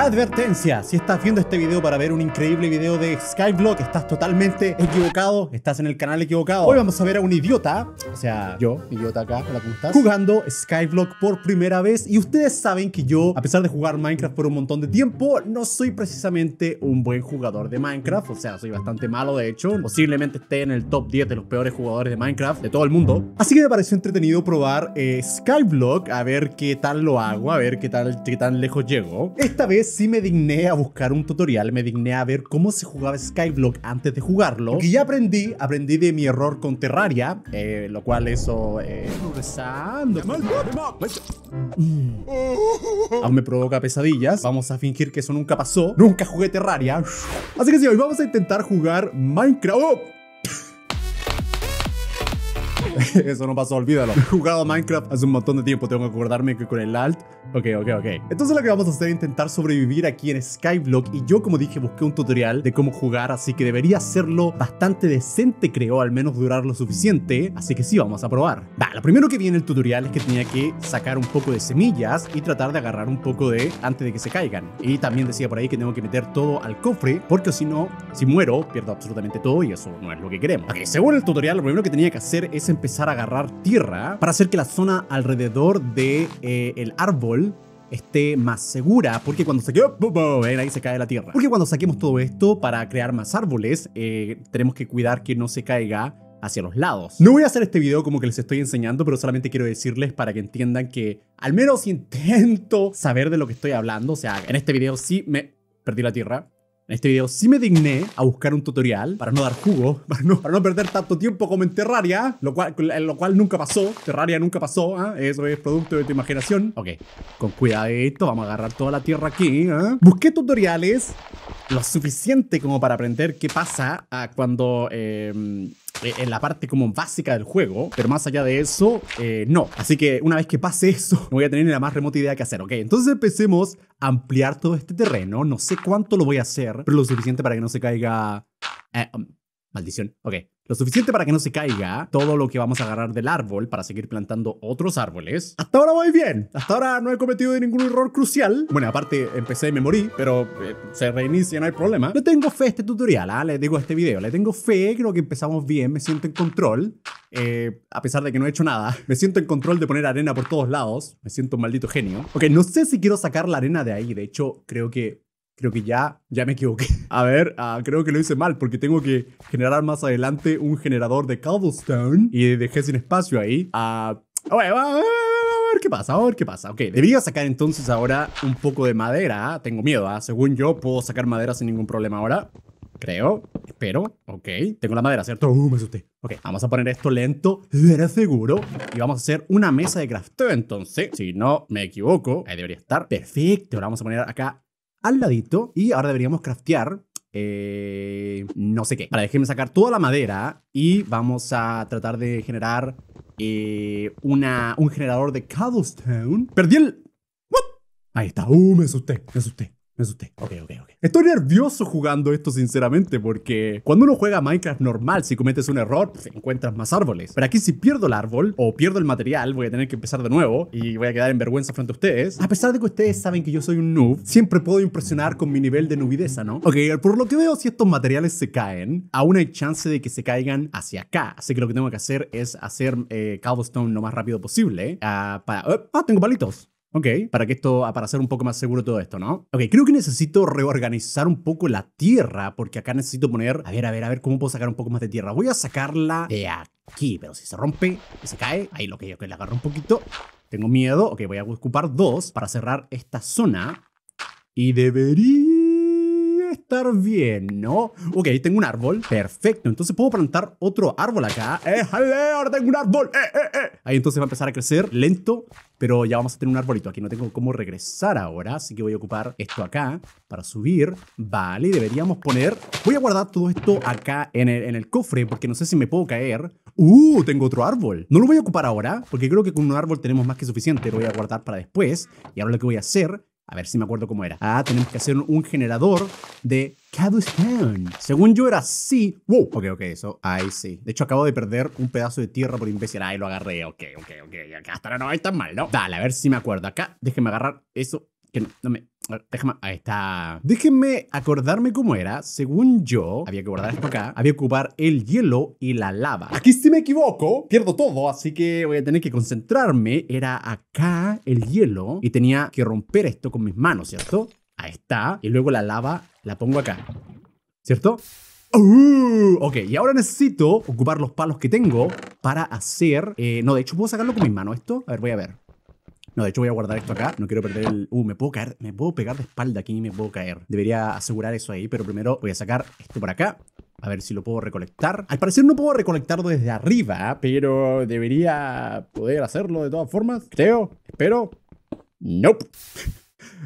Advertencia, si estás viendo este video para ver un increíble video de Skyblock, estás totalmente equivocado, estás en el canal equivocado. Hoy vamos a ver a un idiota, o sea, yo, idiota acá, hola, ¿cómo estás? Jugando Skyblock por primera vez y ustedes saben que yo, a pesar de jugar Minecraft por un montón de tiempo, no soy precisamente un buen jugador de Minecraft, o sea, soy bastante malo de hecho, posiblemente esté en el top 10 de los peores jugadores de Minecraft de todo el mundo. Así que me pareció entretenido probar eh, Skyblock, a ver qué tal lo hago, a ver qué, tal, qué tan lejos llego. Esta vez sí me digné a buscar un tutorial, me digné a ver cómo se jugaba Skyblock antes de jugarlo. Y ya aprendí, aprendí de mi error con Terraria, eh, lo cual eso... Eh, pues mm. Aún me provoca pesadillas. Vamos a fingir que eso nunca pasó. Nunca jugué Terraria. Así que sí, hoy vamos a intentar jugar Minecraft. ¡Oh! Eso no pasó, olvídalo. He jugado Minecraft hace un montón de tiempo, tengo que acordarme que con el alt. Ok, ok, ok. Entonces lo que vamos a hacer es intentar sobrevivir aquí en Skyblock y yo como dije busqué un tutorial de cómo jugar, así que debería hacerlo bastante decente creo, al menos durar lo suficiente, así que sí, vamos a probar. Va, lo primero que vi en el tutorial es que tenía que sacar un poco de semillas y tratar de agarrar un poco de antes de que se caigan. Y también decía por ahí que tengo que meter todo al cofre porque si no, si muero, pierdo absolutamente todo y eso no es lo que queremos. Ok, según el tutorial lo primero que tenía que hacer es empezar a agarrar tierra para hacer que la zona alrededor del de, eh, árbol esté más segura, porque cuando saquemos, oh, ven oh, oh, eh, ahí se cae la tierra. Porque cuando saquemos todo esto para crear más árboles, eh, tenemos que cuidar que no se caiga hacia los lados. No voy a hacer este video como que les estoy enseñando, pero solamente quiero decirles para que entiendan que al menos intento saber de lo que estoy hablando. O sea, en este video sí me perdí la tierra, en este video sí me digné a buscar un tutorial para no dar jugo, para no, perder tanto tiempo como en Terraria, lo cual, nunca pasó. Terraria nunca pasó, ¿ah? eso es producto de tu imaginación. Ok, con cuidado de esto vamos a agarrar toda la tierra aquí. ¿ah? Busqué tutoriales lo suficiente como para aprender qué pasa ah, cuando em, eh, en la parte como básica del juego, pero más allá de eso, eh, no. Así que una vez que pase eso, no voy a tener ni la más remota idea que hacer, ¿ok? Entonces empecemos a ampliar todo este terreno. No sé cuánto lo voy a hacer, pero lo suficiente para que no se caiga... Eh, um, maldición. Ok, lo suficiente para que no se caiga todo lo que vamos a agarrar del árbol para seguir plantando otros árboles. Hasta ahora voy bien, hasta ahora no he cometido ningún error crucial. Bueno, aparte empecé y me morí, pero eh, se reinicia, no hay problema. no tengo fe este tutorial, ¿ah? le digo a este video, le tengo fe, creo que empezamos bien, me siento en control. Eh, a pesar de que no he hecho nada, me siento en control de poner arena por todos lados. Me siento un maldito genio. Ok, no sé si quiero sacar la arena de ahí. De hecho, creo que creo que ya, ya me equivoqué. A ver, ah, creo que lo hice mal porque tengo que generar más adelante un generador de cobblestone y dejé sin espacio ahí. a ver, qué pasa, a ver qué pasa. Ok, debía sacar entonces ahora un poco de madera. Tengo miedo, ah, según yo puedo sacar madera sin ningún problema ahora. Creo, espero, ok. Tengo la madera, ¿cierto? Uh, me asusté. Ok, vamos a poner esto lento, era seguro. Y vamos a hacer una mesa de crafteo entonces. Si no me equivoco, ahí debería estar. Perfecto, ahora vamos a poner acá al ladito y ahora deberíamos craftear eh, no sé qué. para déjenme sacar toda la madera y vamos a tratar de generar eh, una, un generador de cobblestone. Perdí el... ¿What? Ahí está. Uh, me asusté, me asusté. Me asusté. Ok, ok, ok. Estoy nervioso jugando esto, sinceramente, porque cuando uno juega Minecraft normal, si cometes un error, pues, encuentras más árboles. Pero aquí si pierdo el árbol o pierdo el material, voy a tener que empezar de nuevo y voy a quedar en vergüenza frente a ustedes. A pesar de que ustedes saben que yo soy un noob, siempre puedo impresionar con mi nivel de nubidez, ¿no? Ok, por lo que veo, si estos materiales se caen, aún hay chance de que se caigan hacia acá. Así que lo que tengo que hacer es hacer eh, cobblestone lo más rápido posible. Ah, para... ¡Ah, tengo palitos! Ok. Para que esto, ah, para hacer un poco más seguro todo esto, ¿no? Ok, creo que necesito reorganizar un poco la tierra, porque acá necesito poner, a ver, a ver, a ver cómo puedo sacar un poco más de tierra. Voy a sacarla de aquí, pero si se rompe, que se cae, ahí lo que yo que la agarro un poquito. Tengo miedo, ok, voy a ocupar dos para cerrar esta zona. Y debería estar bien, ¿no? Ok, tengo un árbol. Perfecto. Entonces puedo plantar otro árbol acá. ¡Eh, jale! Ahora tengo un árbol. ¡Eh, eh, eh! Ahí entonces va a empezar a crecer lento, pero ya vamos a tener un arbolito. Aquí no tengo cómo regresar ahora, así que voy a ocupar esto acá para subir. Vale, deberíamos poner... Voy a guardar todo esto acá en en el cofre porque no sé si me puedo caer. ¡Uh! Tengo otro árbol. No lo voy a ocupar ahora porque creo que con un árbol tenemos más que suficiente. Lo voy a guardar para después. Y ahora lo que voy a hacer a ver si me acuerdo cómo era. Ah, tenemos que hacer un generador de Caduceon. Según yo era así. Wow, ok, ok, eso, ahí sí. De hecho, acabo de perder un pedazo de tierra por imbécil. Ahí lo agarré, ok, ok, ok. Hasta ahora no va tan mal, ¿no? Dale, a ver si me acuerdo. Acá, déjeme agarrar eso. Que no me... Déjame, ahí está. Déjenme acordarme cómo era. Según yo, había que guardar esto acá. Había que ocupar el hielo y la lava. Aquí si me equivoco, pierdo todo, así que voy a tener que concentrarme. Era acá el hielo y tenía que romper esto con mis manos, ¿cierto? Ahí está. Y luego la lava la pongo acá. ¿Cierto? ¡Uh! ok, y ahora necesito ocupar los palos que tengo para hacer... Eh, no, de hecho, ¿puedo sacarlo con mis manos esto? A ver, voy a ver. No, de hecho voy a guardar esto acá. No quiero perder el... Uh, me puedo caer. Me puedo pegar de espalda aquí y me puedo caer. Debería asegurar eso ahí, pero primero voy a sacar esto por acá. A ver si lo puedo recolectar. Al parecer no puedo recolectarlo desde arriba, pero debería poder hacerlo de todas formas. Creo, espero. Nope.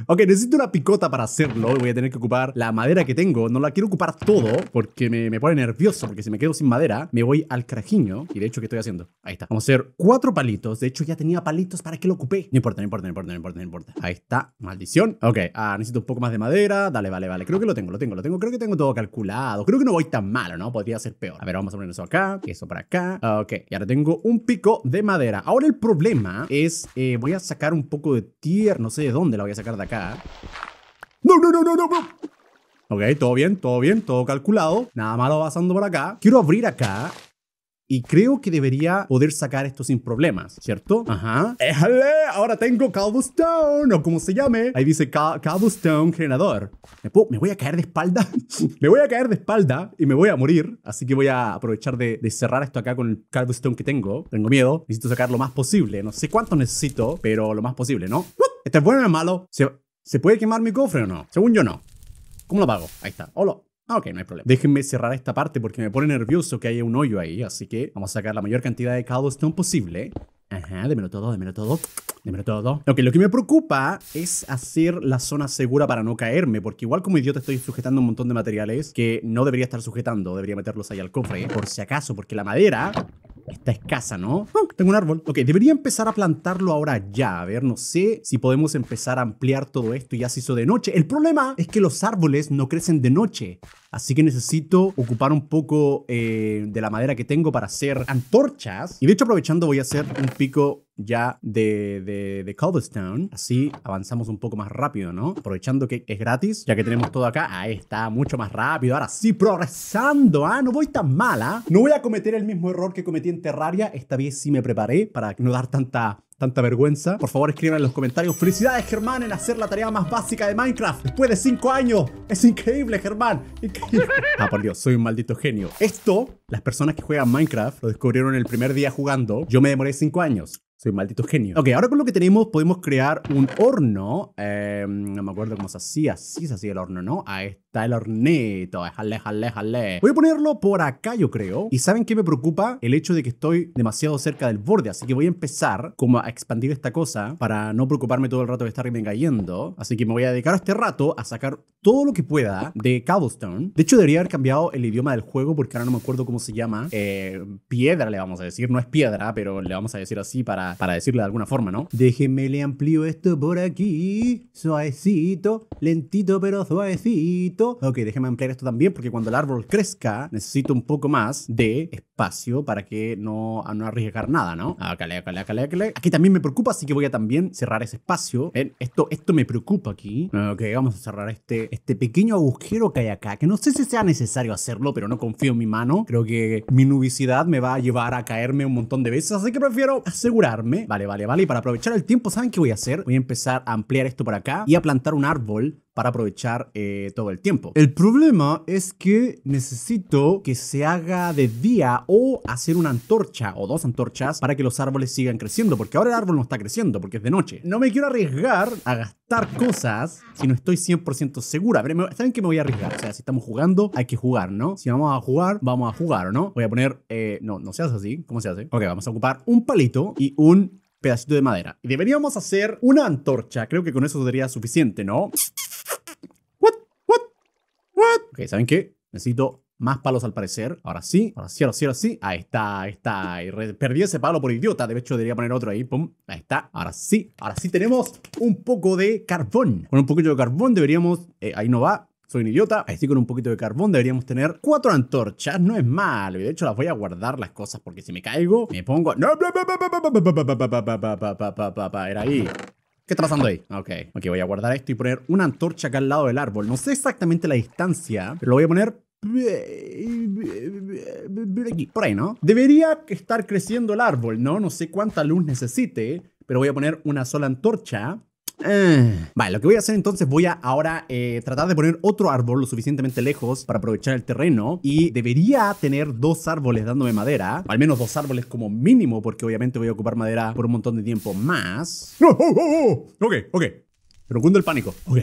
Ok, necesito una picota para hacerlo. Voy a tener que ocupar la madera que tengo. No la quiero ocupar todo porque me, pone nervioso. Porque si me quedo sin madera, me voy al crajiño. Y de hecho, ¿qué estoy haciendo? Ahí está. Vamos a hacer cuatro palitos. De hecho, ya tenía palitos para que lo ocupé. No importa, no importa, no importa, no importa, no importa. Ahí está. Maldición. Ok, ah, necesito un poco más de madera. Dale, vale, vale. Creo que lo tengo, lo tengo, lo tengo. Creo que tengo todo calculado. Creo que no voy tan malo, ¿no? Podría ser peor. A ver, vamos a poner eso acá. Eso para acá. Ok, y ahora tengo un pico de madera. Ahora el problema es, eh, voy a sacar un poco de tierra. No sé de dónde la voy a sacar de Acá, No, no, no, no, no, Ok, todo bien, todo bien, todo calculado. Nada malo pasando por acá. Quiero abrir acá y creo que debería poder sacar esto sin problemas, ¿cierto? Ajá. ¡Éjale! Ahora tengo cobblestone o como se llame. Ahí dice cobblestone generador. ¿Me, ¿Me, voy a caer de espalda? me voy a caer de espalda y me voy a morir. Así que voy a aprovechar de, cerrar esto acá con el cobblestone que tengo. Tengo miedo. Necesito sacar lo más posible. No sé cuánto necesito, pero lo más posible, ¿no? ¿Está es bueno o es malo? ¿Se, ¿Se puede quemar mi cofre o no? Según yo, no. ¿Cómo lo pago? Ahí está. Hola ok, no hay problema. Déjenme cerrar esta parte porque me pone nervioso que haya un hoyo ahí, así que vamos a sacar la mayor cantidad de cobblestone posible. Ajá, démelo todo, démelo todo. Démelo todo. Ok, lo que me preocupa es hacer la zona segura para no caerme, porque igual como idiota estoy sujetando un montón de materiales que no debería estar sujetando. Debería meterlos ahí al cofre, por si acaso, porque la madera está escasa, ¿no? tengo un árbol. Ok, debería empezar a plantarlo ahora ya. A ver, no sé si podemos empezar a ampliar todo esto. Ya se hizo de noche. El problema es que los árboles no crecen de noche. Así que necesito ocupar un poco eh, de la madera que tengo para hacer antorchas. Y de hecho, aprovechando, voy a hacer un pico ya de, de, Cobblestone. Así avanzamos un poco más rápido, ¿no? Aprovechando que es gratis, ya que tenemos todo acá. Ahí está, mucho más rápido. Ahora sí, progresando, ¿ah? No voy tan mala. ¿ah? No voy a cometer el mismo error que cometí en Terraria. Esta vez sí me preparé para no dar tanta tanta vergüenza. Por favor, escriban en los comentarios. Felicidades, Germán, en hacer la tarea más básica de Minecraft después de 5 años. Es increíble, Germán. Increíble. Ah, por Dios, soy un maldito genio. Esto, las personas que juegan Minecraft lo descubrieron el primer día jugando. Yo me demoré 5 años. Soy un maldito genio. Ok, ahora con lo que tenemos podemos crear un horno. Em, no me acuerdo cómo se hacía. así se hacía el horno, ¿no? A este Está el hornito. Jale, jale, jale. Voy a ponerlo por acá, yo creo. Y ¿saben qué me preocupa? El hecho de que estoy demasiado cerca del borde. Así que voy a empezar como a expandir esta cosa para no preocuparme todo el rato de estarme cayendo. Así que me voy a dedicar a este rato a sacar todo lo que pueda de Cobblestone. De hecho, debería haber cambiado el idioma del juego porque ahora no me acuerdo cómo se llama. Eh, piedra le vamos a decir. No es piedra, pero le vamos a decir así para, para decirle de alguna forma, ¿no? Déjenme le amplío esto por aquí. Suavecito, lentito pero suavecito ok, déjame ampliar esto también porque cuando el árbol crezca necesito un poco más de espacio para que no, no arriesgar nada, ¿no? le Aquí también me preocupa, así que voy a también cerrar ese espacio. Esto, esto me preocupa aquí. Ok, vamos a cerrar este, este pequeño agujero que hay acá, que no sé si sea necesario hacerlo, pero no confío en mi mano. Creo que mi nubicidad me va a llevar a caerme un montón de veces, así que prefiero asegurarme. Vale, vale, vale. Y para aprovechar el tiempo, ¿saben qué voy a hacer? Voy a empezar a ampliar esto por acá y a plantar un árbol para aprovechar eh, todo el tiempo. El problema es que necesito que se haga de día o hacer una antorcha o dos antorchas para que los árboles sigan creciendo, porque ahora el árbol no está creciendo, porque es de noche. No me quiero arriesgar a gastar cosas si no estoy 100% segura, a ver, ¿saben que me voy a arriesgar? O sea, si estamos jugando, hay que jugar, ¿no? Si vamos a jugar, vamos a jugar, no? Voy a poner, eh, no, no se hace así, ¿cómo se hace? Ok, vamos a ocupar un palito y un pedacito de madera. Y deberíamos hacer una antorcha, creo que con eso sería suficiente, ¿no? ¿What? Ok, ¿saben qué? Necesito más palos al parecer. Ahora sí, ahora sí, ahora sí, ahora sí. Ahí está, ahí está. Perdí ese palo por idiota. De hecho, debería poner otro ahí. Pum. Ahí está. Ahora sí, ahora sí tenemos un poco de carbón. Con un poquito de carbón deberíamos... ahí no va. Soy un idiota, sí con un poquito de carbón deberíamos tener cuatro antorchas, no es malo, de hecho las voy a guardar las cosas porque si me caigo, me pongo... Era ahí, ¿Qué está pasando ahí? Ok. Ok, voy a guardar esto y poner una antorcha acá al lado del árbol. No sé exactamente la distancia, pero lo voy a poner por ahí, ¿no? Debería estar creciendo el árbol, ¿no? No sé cuánta luz necesite, pero voy a poner una sola antorcha eh. Vale, lo que voy a hacer entonces, voy a ahora eh, tratar de poner otro árbol lo suficientemente lejos para aprovechar el terreno. Y debería tener dos árboles dándome madera. Al menos dos árboles como mínimo, porque obviamente voy a ocupar madera por un montón de tiempo más. Ok, ok. Pero el pánico. Ok,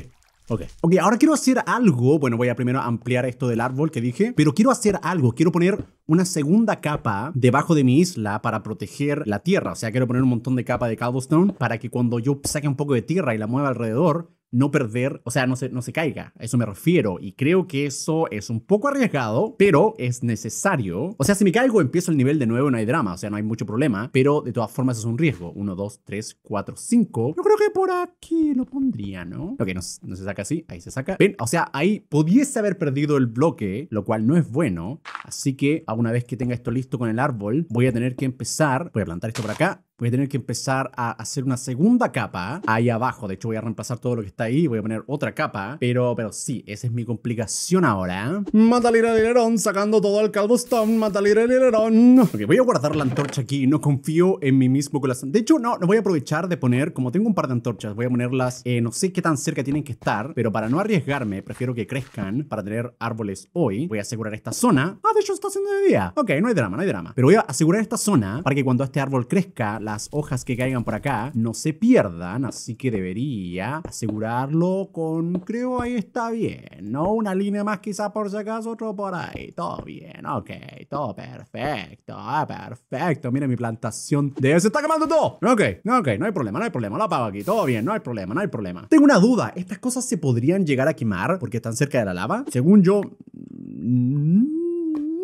Ok. ahora quiero hacer algo. Bueno, voy a primero ampliar esto del árbol que dije, pero quiero hacer algo. Quiero poner una segunda capa debajo de mi isla para proteger la tierra. O sea, quiero poner un montón de capa de cobblestone para que cuando yo saque un poco de tierra y la mueva alrededor, no perder, o sea, no se, no se caiga. A eso me refiero. Y creo que eso es un poco arriesgado, pero es necesario. O sea, si me caigo, empiezo el nivel de nuevo, no hay drama, o sea, no hay mucho problema, pero de todas formas es un riesgo. Uno, dos, tres, cuatro, cinco Yo creo que por aquí lo pondría, ¿no? Ok, no, no se saca así, ahí se saca. Ven, o sea, ahí pudiese haber perdido el bloque, lo cual no es bueno. Así que, una vez que tenga esto listo con el árbol, voy a tener que empezar, voy a plantar esto por acá voy a tener que empezar a hacer una segunda capa ahí abajo. De hecho, voy a reemplazar todo lo que está ahí. Voy a poner otra capa. Pero, pero sí, esa es mi complicación ahora. Mataliralilerón, sacando todo al calvo stone. Ok, voy a guardar la antorcha aquí. No confío en mí mismo con De hecho, no, no voy a aprovechar de poner... Como tengo un par de antorchas, voy a ponerlas... Eh, no sé qué tan cerca tienen que estar. Pero para no arriesgarme, prefiero que crezcan para tener árboles hoy. Voy a asegurar esta zona. Ah, de hecho, está haciendo de día. Ok, no hay drama, no hay drama. Pero voy a asegurar esta zona para que cuando este árbol crezca, las hojas que caigan por acá no se pierdan, así que debería asegurarlo con, creo ahí está bien, ¿no? Una línea más quizá por si acaso, otro por ahí, todo bien, ok, todo perfecto, ah, perfecto, mira mi plantación de... ¡Se está quemando todo! Ok, ok, no hay problema, no hay problema, lo apago aquí, todo bien, no hay problema, no hay problema. Tengo una duda, ¿estas cosas se podrían llegar a quemar porque están cerca de la lava? Según yo... Mm,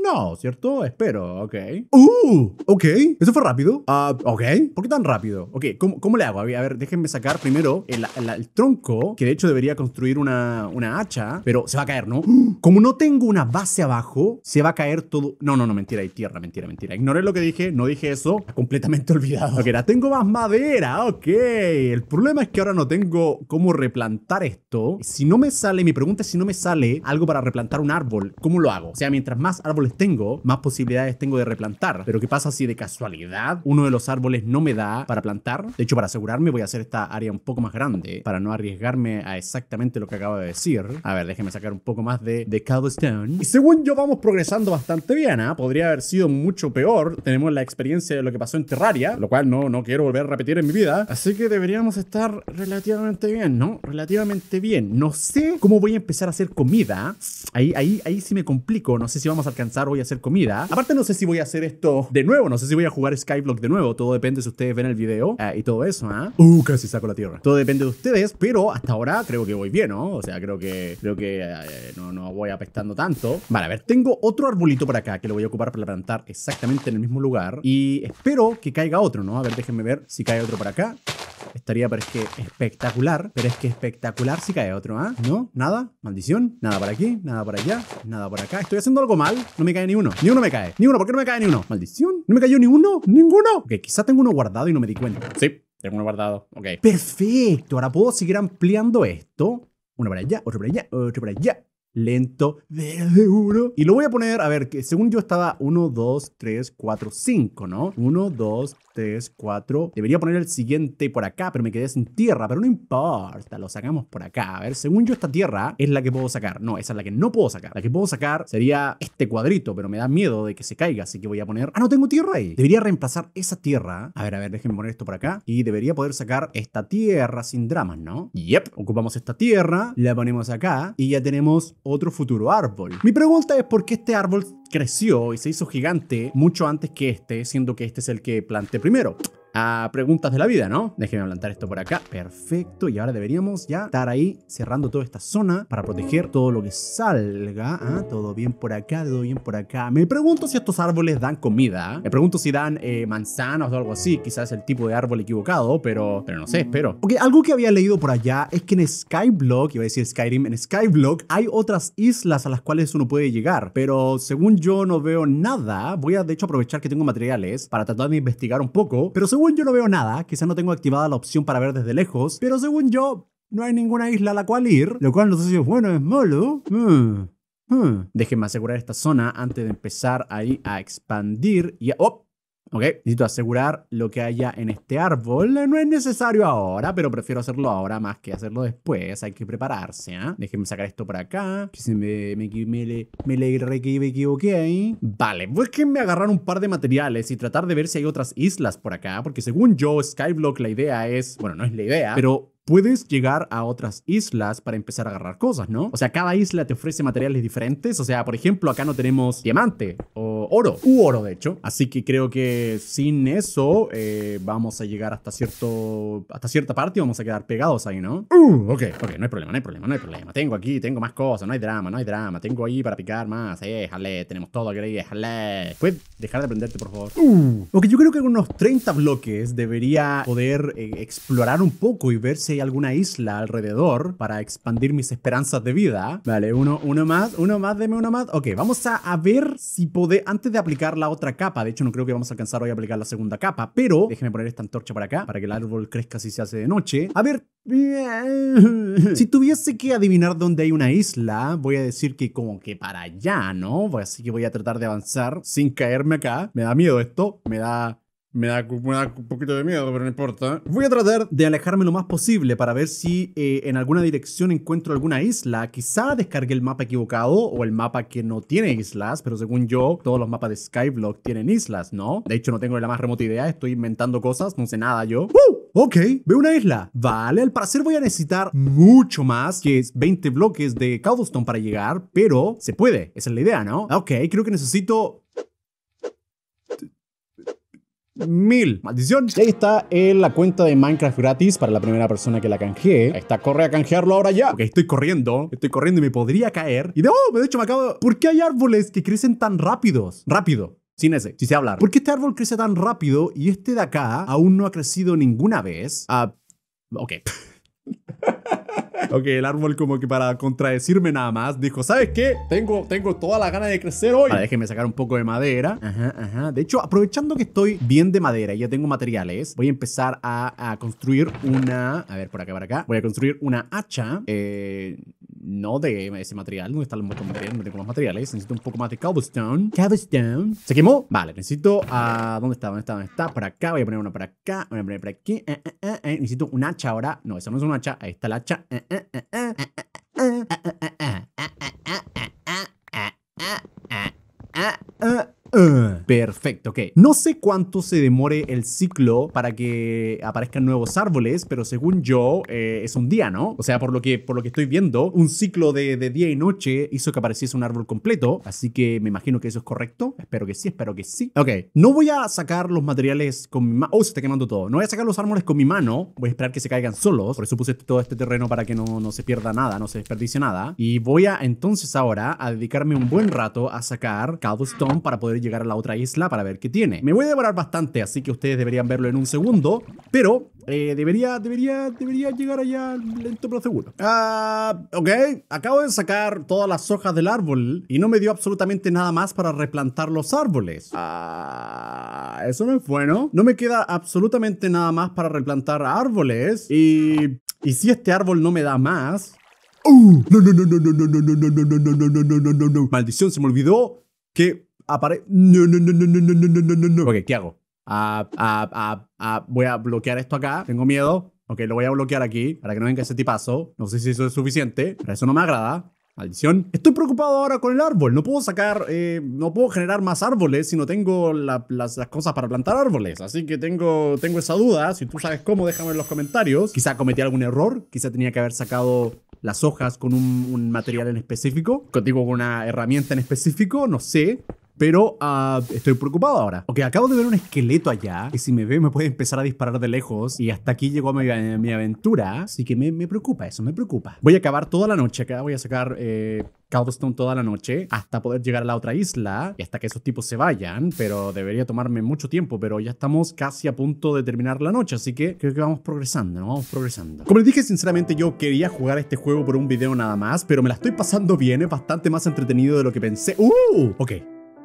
no, ¿cierto? Espero, ok. ¡Uh! Ok, eso fue rápido. Ah, ok. ¿Por qué tan rápido? Ok, ¿cómo, cómo le hago? A ver, déjenme sacar primero el, el, tronco, que de hecho debería construir una, una hacha, pero se va a caer, ¿no? Como no tengo una base abajo, se va a caer todo. No, no, no, mentira, hay tierra, mentira, mentira. Ignoré lo que dije, no dije eso. Completamente olvidado. Ok, ahora tengo más madera, ok. El problema es que ahora no tengo cómo replantar esto. Si no me sale, mi pregunta es si no me sale algo para replantar un árbol, ¿cómo lo hago? O sea, mientras más árboles tengo, más posibilidades tengo de replantar. Pero ¿qué pasa si de casualidad uno de los árboles no me da para plantar? De hecho, para asegurarme voy a hacer esta área un poco más grande para no arriesgarme a exactamente lo que acabo de decir. A ver, déjeme sacar un poco más de, de cobblestone. Y según yo vamos progresando bastante bien, ¿ah? Podría haber sido mucho peor. Tenemos la experiencia de lo que pasó en Terraria, lo cual no, no quiero volver a repetir en mi vida. Así que deberíamos estar relativamente bien, ¿no? Relativamente bien. No sé cómo voy a empezar a hacer comida. Ahí, ahí, ahí sí me complico. No sé si vamos a alcanzar voy a hacer comida. Aparte no sé si voy a hacer esto de nuevo, no sé si voy a jugar Skyblock de nuevo, todo depende si ustedes ven el video eh, y todo eso, ¿ah? Uh, casi saco la tierra. Todo depende de ustedes, pero hasta ahora creo que voy bien, ¿no? O sea, creo que creo que eh, no, no voy apestando tanto. Vale, a ver, tengo otro arbolito por acá que lo voy a ocupar para plantar exactamente en el mismo lugar y espero que caiga otro, ¿no? A ver, déjenme ver si cae otro por acá. Estaría, pero es que espectacular. Pero es que espectacular si cae otro, ¿ah? No, nada, maldición. Nada para aquí, nada para allá, nada por acá. Estoy haciendo algo mal. No me cae ni uno. Ni uno me cae. Ni uno. ¿Por qué no me cae ni uno? Maldición. No me cayó ni uno. Ninguno. Ok, quizá tengo uno guardado y no me di cuenta. Sí, tengo uno guardado. Ok. Perfecto. Ahora puedo seguir ampliando esto. Uno para allá, otro para allá, otro para allá lento, de uno. Y lo voy a poner, a ver, que según yo estaba 1, 2, 3, 4, 5, ¿no? 1, 2, 3, 4. Debería poner el siguiente por acá, pero me quedé sin tierra, pero no importa, lo sacamos por acá. A ver, según yo esta tierra es la que puedo sacar. No, esa es la que no puedo sacar. La que puedo sacar sería este cuadrito, pero me da miedo de que se caiga, así que voy a poner... Ah, no tengo tierra ahí. Debería reemplazar esa tierra. A ver, a ver, déjenme poner esto por acá. Y debería poder sacar esta tierra sin dramas, ¿no? Yep, ocupamos esta tierra, la ponemos acá y ya tenemos otro futuro árbol. Mi pregunta es por qué este árbol creció y se hizo gigante mucho antes que este, siendo que este es el que planté primero a preguntas de la vida, ¿no? Déjenme plantar esto por acá. Perfecto. Y ahora deberíamos ya estar ahí cerrando toda esta zona para proteger todo lo que salga. ¿Ah? Todo bien por acá, todo bien por acá. Me pregunto si estos árboles dan comida. ¿ah? Me pregunto si dan eh, manzanas o algo así. Quizás el tipo de árbol equivocado, pero, pero no sé, espero. Ok, algo que había leído por allá es que en Skyblock, iba a decir Skyrim, en Skyblock hay otras islas a las cuales uno puede llegar. Pero según yo no veo nada. Voy a de hecho aprovechar que tengo materiales para tratar de investigar un poco. Pero según según yo no veo nada, quizá no tengo activada la opción para ver desde lejos, pero según yo no hay ninguna isla a la cual ir, lo cual no sé si es bueno es malo. Mm, mm. Déjenme asegurar esta zona antes de empezar ahí a expandir y a... Ok, necesito asegurar lo que haya en este árbol. No es necesario ahora, pero prefiero hacerlo ahora más que hacerlo después. Hay que prepararse, ¿ah? ¿eh? Déjenme sacar esto por acá. Que se me, me, me, me, me equivoqué. Vale, me agarrar un par de materiales y tratar de ver si hay otras islas por acá. Porque según yo, Skyblock, la idea es... Bueno, no es la idea, pero puedes llegar a otras islas para empezar a agarrar cosas, ¿no? O sea, cada isla te ofrece materiales diferentes. O sea, por ejemplo, acá no tenemos diamante o oro, u oro de hecho. Así que creo que sin eso eh, vamos a llegar hasta cierto, hasta cierta parte y vamos a quedar pegados ahí, ¿no? Uh, ok, ok, no hay problema, no hay problema, no hay problema. Tengo aquí, tengo más cosas, no hay drama, no hay drama. Tengo ahí para picar más, eh, jale, tenemos todo aquí, eh, jale. Puedes dejar de prenderte, por favor. Uh, ok, yo creo que con unos 30 bloques debería poder eh, explorar un poco y verse hay alguna isla alrededor para expandir mis esperanzas de vida. Vale, uno, uno más, uno más, deme uno más. Ok, vamos a, ver si puede, antes de aplicar la otra capa, de hecho no creo que vamos a alcanzar hoy a aplicar la segunda capa, pero déjeme poner esta antorcha para acá, para que el árbol crezca si se hace de noche. A ver, si tuviese que adivinar dónde hay una isla, voy a decir que como que para allá, ¿no? Así que voy a tratar de avanzar sin caerme acá. Me da miedo esto, me da me da, un poquito de miedo, pero no importa. Voy a tratar de alejarme lo más posible para ver si eh, en alguna dirección encuentro alguna isla. Quizá descargué el mapa equivocado o el mapa que no tiene islas, pero según yo, todos los mapas de Skyblock tienen islas, ¿no? De hecho, no tengo la más remota idea, estoy inventando cosas, no sé nada yo. ¡Uh! Ok, veo una isla. Vale, al parecer voy a necesitar mucho más que 20 bloques de cobblestone para llegar, pero se puede. Esa es la idea, ¿no? Ok, creo que necesito mil. Maldición. ahí está en la cuenta de Minecraft gratis para la primera persona que la canjee. Ahí está, corre a canjearlo ahora ya. Ok, estoy corriendo. Estoy corriendo y me podría caer. Y de, oh, de hecho me acabo. ¿Por qué hay árboles que crecen tan rápidos? Rápido. Sin ese, si se hablar. ¿Por qué este árbol crece tan rápido y este de acá aún no ha crecido ninguna vez? Ah, ok. ok, el árbol como que para contradecirme nada más dijo, ¿sabes qué? Tengo, tengo toda la gana de crecer hoy. Ahora déjeme sacar un poco de madera. Ajá, ajá. De hecho, aprovechando que estoy bien de madera y ya tengo materiales, voy a empezar a, construir una... A ver, por acá, por acá. Voy a construir una hacha. Eh, no de ese material. ¿Dónde está el material? No tengo más materiales. Necesito un poco más de cobblestone. Cobblestone. ¿Se quemó? Vale, necesito a... Ah, ¿Dónde está? ¿Dónde está? ¿Dónde está? Por acá. Voy a poner una por acá. Voy a poner por aquí. Eh, eh, necesito un hacha ahora. No, eso no es un hacha. Ahí está la hacha. Perfecto, ok. No sé cuánto se demore el ciclo para que aparezcan nuevos árboles, pero según yo eh, es un día, ¿no? O sea, por lo que, por lo que estoy viendo, un ciclo de, día y noche hizo que apareciese un árbol completo, así que me imagino que eso es correcto. Espero que sí, espero que sí. Ok, no voy a sacar los materiales con mi mano. Oh, se está quemando todo. No voy a sacar los árboles con mi mano. Voy a esperar que se caigan solos. Por eso puse todo este terreno para que no, se pierda nada, no se desperdicie nada. Y voy a entonces ahora a dedicarme un buen rato a sacar cobblestone para poder llegar a la otra isla para ver qué tiene. Me voy a demorar bastante, así que ustedes deberían verlo en un segundo, pero debería, debería, debería llegar allá lento pero seguro. Ah, ok, acabo de sacar todas las hojas del árbol y no me dio absolutamente nada más para replantar los árboles. Ah, eso no es bueno. No me queda absolutamente nada más para replantar árboles y... Y si este árbol no me da más, No, no, no, no, no, no, no, no, no, no, no, no, no, no, no, no, no. Maldición, se me olvidó que Apare no, no, no, no, no, no, no, no, no. Ok, ¿qué hago? Ah, ah, ah, voy a bloquear esto acá. Tengo miedo. Okay lo voy a bloquear aquí para que no venga ese tipazo. No sé si eso es suficiente, pero eso no me agrada. Maldición. Estoy preocupado ahora con el árbol. No puedo sacar, eh, no puedo generar más árboles si no tengo las, cosas para plantar árboles. Así que tengo, tengo esa duda. Si tú sabes cómo, déjame en los comentarios. Quizá cometí algún error. Quizá tenía que haber sacado las hojas con un, un material en específico. Contigo con una herramienta en específico. No sé. Pero ah, estoy preocupado ahora. Ok, acabo de ver un esqueleto allá. Que si me ve, me puede empezar a disparar de lejos. Y hasta aquí llegó mi, aventura. Así que me, preocupa eso, me preocupa. Voy a acabar toda la noche acá. Voy a sacar. Eh, toda la noche hasta poder llegar a la otra isla y hasta que esos tipos se vayan, pero debería tomarme mucho tiempo, pero ya estamos casi a punto de terminar la noche, así que creo que vamos progresando, vamos progresando. Como les dije, sinceramente yo quería jugar este juego por un video nada más, pero me la estoy pasando bien, es bastante más entretenido de lo que pensé. ¡Uh! Ok,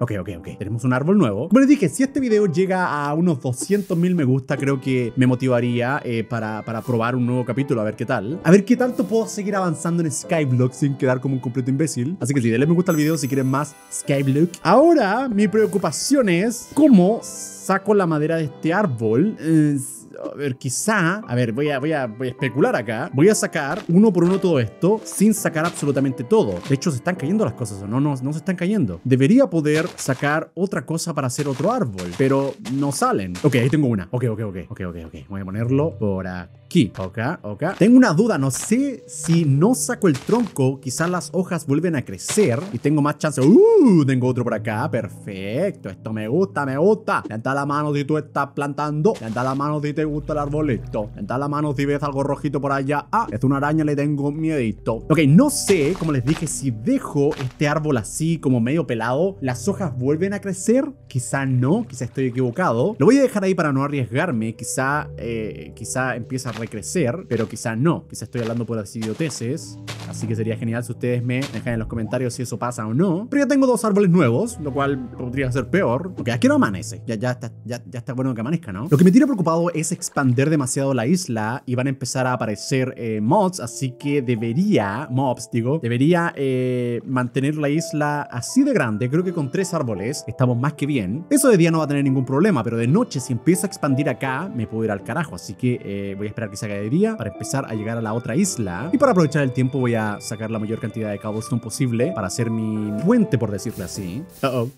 Ok, ok, ok. Tenemos un árbol nuevo. Como les dije, si este video llega a unos 200.000 me gusta, creo que me motivaría eh, para, para, probar un nuevo capítulo, a ver qué tal. A ver qué tanto puedo seguir avanzando en Skyblock sin quedar como un completo imbécil. Así que sí, denle me gusta al video si quieren más Skyblock. Ahora, mi preocupación es cómo saco la madera de este árbol. Eh, a ver, quizá, a ver, voy a, voy a, especular acá. Voy a sacar uno por uno todo esto sin sacar absolutamente todo. De hecho, se están cayendo las cosas, o no, no, no se están cayendo. Debería poder sacar otra cosa para hacer otro árbol, pero no salen. Ok, ahí tengo una. Ok, ok, ok, ok, ok, ok. Voy a ponerlo por acá aquí. Ok, ok. Tengo una duda, no sé si no saco el tronco, quizás las hojas vuelven a crecer y tengo más chance. ¡Uh! Tengo otro por acá, perfecto. Esto me gusta, me gusta. Levanta la mano si tú estás plantando. Levanta la mano si te gusta el arbolito. Levanta la mano si ves algo rojito por allá. Ah, es una araña, le tengo miedito. Ok, no sé, como les dije, si dejo este árbol así como medio pelado, las hojas vuelven a crecer. Quizás no, quizá estoy equivocado. Lo voy a dejar ahí para no arriesgarme. Quizá, eh, quizá empieza a recrecer, pero quizás no, quizá estoy hablando por las tesis. así que sería genial si ustedes me dejan en los comentarios si eso pasa o no. Pero ya tengo dos árboles nuevos, lo cual podría ser peor, porque aquí no amanece, ya, ya, está, ya, está bueno que amanezca, ¿no? Lo que me tiene preocupado es expander demasiado la isla y van a empezar a aparecer eh, mods, así que debería, mobs digo, debería eh, mantener la isla así de grande, creo que con tres árboles estamos más que bien. Eso de día no va a tener ningún problema, pero de noche si empieza a expandir acá, me puedo ir al carajo, así que eh, voy a esperar que se de día para empezar a llegar a la otra isla. Y para aprovechar el tiempo voy a sacar la mayor cantidad de cobblestone posible para hacer mi puente, por decirlo así. Uh -oh.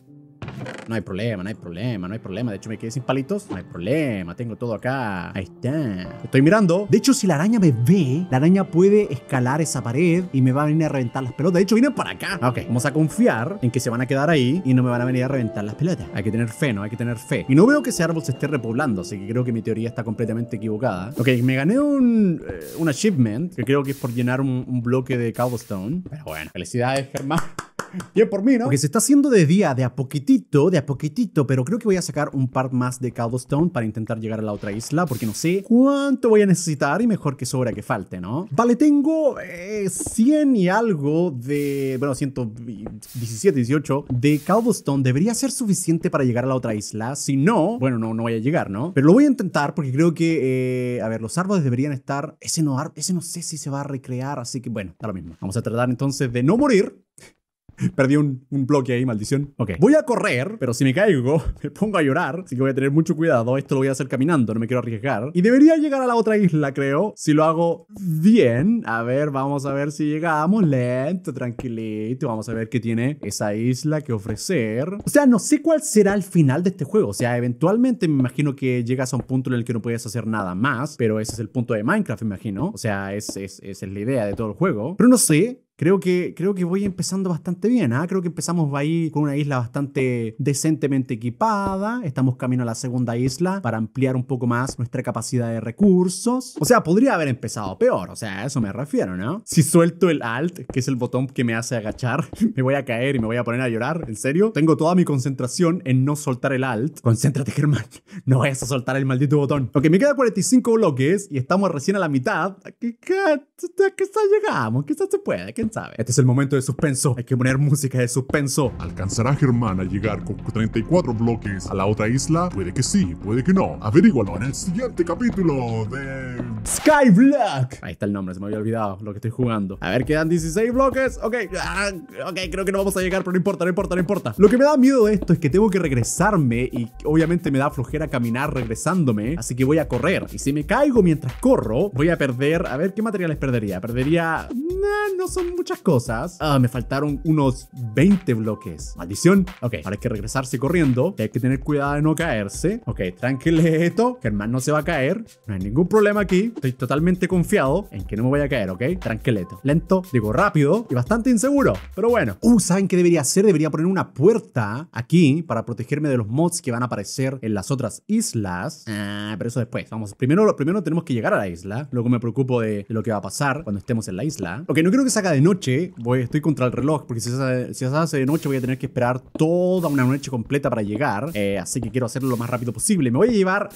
No hay problema, no hay problema, no hay problema. De hecho, me quedé sin palitos. No hay problema, tengo todo acá. Ahí está. Estoy mirando. De hecho, si la araña me ve, la araña puede escalar esa pared y me va a venir a reventar las pelotas. De hecho, viene para acá. Ah, ok, vamos a confiar en que se van a quedar ahí y no me van a venir a reventar las pelotas. Hay que tener fe, ¿no? Hay que tener fe. Y no veo que ese árbol se esté repoblando, así que creo que mi teoría está completamente equivocada. Ok, me gané un, eh, un achievement, que creo que es por llenar un, bloque de cobblestone. Pero bueno, felicidades, Germán. Bien por mí, ¿no? Porque se está haciendo de día, de a poquitito, de a poquitito, pero creo que voy a sacar un par más de Cobblestone para intentar llegar a la otra isla, porque no sé cuánto voy a necesitar y mejor que sobra que falte, ¿no? Vale, tengo 100 eh, y algo de, bueno, 117, 18 de Cobblestone. Debería ser suficiente para llegar a la otra isla. Si no, bueno, no, no voy a llegar, ¿no? Pero lo voy a intentar porque creo que, eh, a ver, los árboles deberían estar, ese no, ese no sé si se va a recrear, así que bueno, da lo mismo. Vamos a tratar entonces de no morir Perdí un, bloque ahí, maldición. Ok. Voy a correr, pero si me caigo, me pongo a llorar. Así que voy a tener mucho cuidado. Esto lo voy a hacer caminando, no me quiero arriesgar. Y debería llegar a la otra isla, creo. Si lo hago bien. A ver, vamos a ver si llegamos lento, tranquilito. Vamos a ver qué tiene esa isla que ofrecer. O sea, no sé cuál será el final de este juego. O sea, eventualmente me imagino que llegas a un punto en el que no puedes hacer nada más. Pero ese es el punto de Minecraft, me imagino. O sea, esa es, es la idea de todo el juego. Pero no sé Creo que, creo que voy empezando bastante bien. ¿ah? Creo que empezamos ahí con una isla bastante decentemente equipada. Estamos camino a la segunda isla para ampliar un poco más nuestra capacidad de recursos. O sea, podría haber empezado peor. O sea, a eso me refiero, ¿no? Si suelto el Alt, que es el botón que me hace agachar, me voy a caer y me voy a poner a llorar. ¿En serio? Tengo toda mi concentración en no soltar el Alt. Concéntrate, Germán. No vayas a soltar el maldito botón. Ok, me queda 45 bloques y estamos recién a la mitad. ¿Qué ¿Qué Quizás llegamos, quizás se puede. Este es el momento de suspenso. Hay que poner música de suspenso. ¿Alcanzará Germán a llegar con 34 bloques a la otra isla? Puede que sí, puede que no. Averígualo en el siguiente capítulo de Skyblock. Ahí está el nombre, se me había olvidado lo que estoy jugando. A ver, quedan 16 bloques. Ah, ok, creo que no vamos a llegar, pero no importa, no importa, no importa. Lo que me da miedo de esto es que tengo que regresarme y obviamente me da flojera caminar regresándome, así que voy a correr. Y si me caigo mientras corro, voy a perder, a ver, ¿qué materiales perdería? Perdería... No, no son muchas cosas. Ah, me faltaron unos 20 bloques. Maldición. Ok, ahora hay que regresarse corriendo. Hay que tener cuidado de no caerse. Ok, tranquileto, que el man no se va a caer. No hay ningún problema aquí. Estoy totalmente confiado en que no me voy a caer, ¿ok? Tranquilito. Lento, digo rápido y bastante inseguro. Pero bueno. Uh, ¿saben qué debería hacer? Debería poner una puerta aquí para protegerme de los mods que van a aparecer en las otras islas. Ah, pero eso después. Vamos, primero, primero tenemos que llegar a la isla. Luego me preocupo de, lo que va a pasar cuando estemos en la isla. Ok, no creo que saca de noche, voy, estoy contra el reloj, porque si se, hace, de noche voy a tener que esperar toda una noche completa para llegar. Eh, así que quiero hacerlo lo más rápido posible. Me voy a llevar...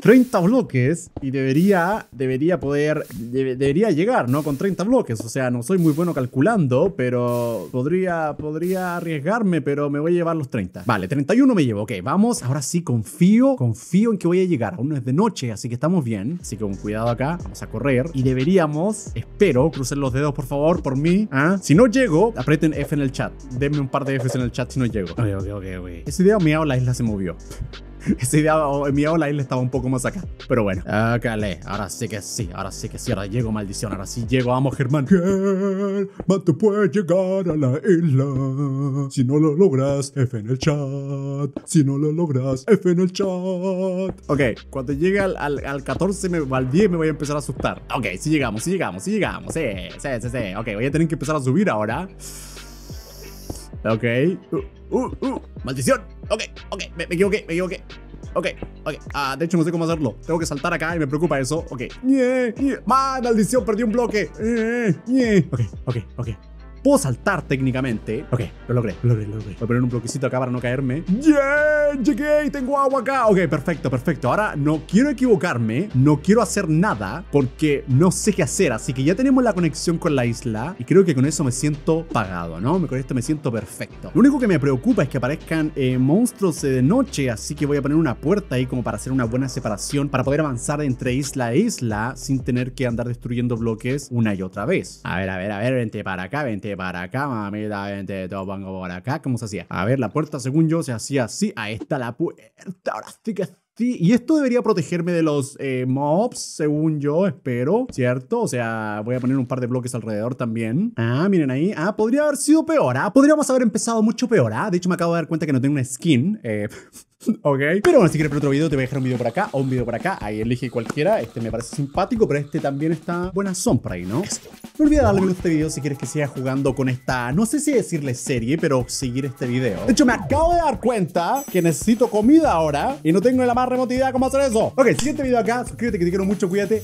30 bloques y debería, debería poder, debería llegar, ¿no? Con 30 bloques. O sea, no soy muy bueno calculando, pero podría, podría arriesgarme, pero me voy a llevar los 30. Vale, 31 me llevo. Ok, vamos. Ahora sí, confío, confío en que voy a llegar. Aún no es de noche, así que estamos bien. Así que con cuidado acá, vamos a correr. Y deberíamos, espero, crucen los dedos, por favor, por mí. ¿ah? Si no llego, aprieten F en el chat. Denme un par de Fs en el chat si no llego. Ok, ok, ok, ok. Ese día me la isla se movió. Esa idea mi la isla estaba un poco más acá. Pero bueno. Okay. ahora sí que sí, ahora sí que sí, ahora llego, maldición, ahora sí llego, vamos, Germán. llegar a la isla. Si no lo logras, F en el chat. Si no lo logras, F en el chat. Ok, cuando llegue al, al, 14, me, al 10 me voy a empezar a asustar. Ok, si llegamos, sí llegamos, sí llegamos. Sí, sí, sí, sí. Ok, voy a tener que empezar a subir ahora. Ok. Uh, uh, uh. Maldición ok, ok, me, me equivoqué, me equivoqué. Ok, ok. Ah, de hecho no sé cómo hacerlo. Tengo que saltar acá y me preocupa eso. Ok. Yeah, ¡Maldición! Perdí un bloque. Okay, okay, Ok, ok, ok puedo saltar técnicamente. Ok, lo logré, lo logré, lo logré. Voy a poner un bloquecito acá para no caerme. ¡Yeah! ¡Llegué! Tengo agua acá. Ok, perfecto, perfecto. Ahora no quiero equivocarme, no quiero hacer nada porque no sé qué hacer. Así que ya tenemos la conexión con la isla y creo que con eso me siento pagado, ¿no? Con esto me siento perfecto. Lo único que me preocupa es que aparezcan eh, monstruos de noche, así que voy a poner una puerta ahí como para hacer una buena separación para poder avanzar entre isla e isla sin tener que andar destruyendo bloques una y otra vez. A ver, a ver, a ver, vente para acá, vente para acá, mamita, vente todo pongo por acá. ¿Cómo se hacía? A ver, la puerta, según yo, se hacía así. Ahí está la puerta. Ahora sí que Sí, y esto debería protegerme de los eh, mobs, según yo, espero, ¿cierto? O sea, voy a poner un par de bloques alrededor también. Ah, miren ahí. Ah, podría haber sido peor, ¿ah? Podríamos haber empezado mucho peor, ¿ah? De hecho, me acabo de dar cuenta que no tengo una skin. Eh... ¿Ok? Pero bueno, si quieres ver otro video, te voy a dejar un video por acá o un video por acá. Ahí elige cualquiera. Este me parece simpático, pero este también está buena sombra ahí, ¿no? No olvides darle like a este video si quieres que siga jugando con esta, no sé si decirle serie, pero seguir este video. De hecho, me acabo de dar cuenta que necesito comida ahora y no tengo la más remota idea cómo hacer eso. Ok, siguiente video acá. Suscríbete que te quiero mucho, cuídate.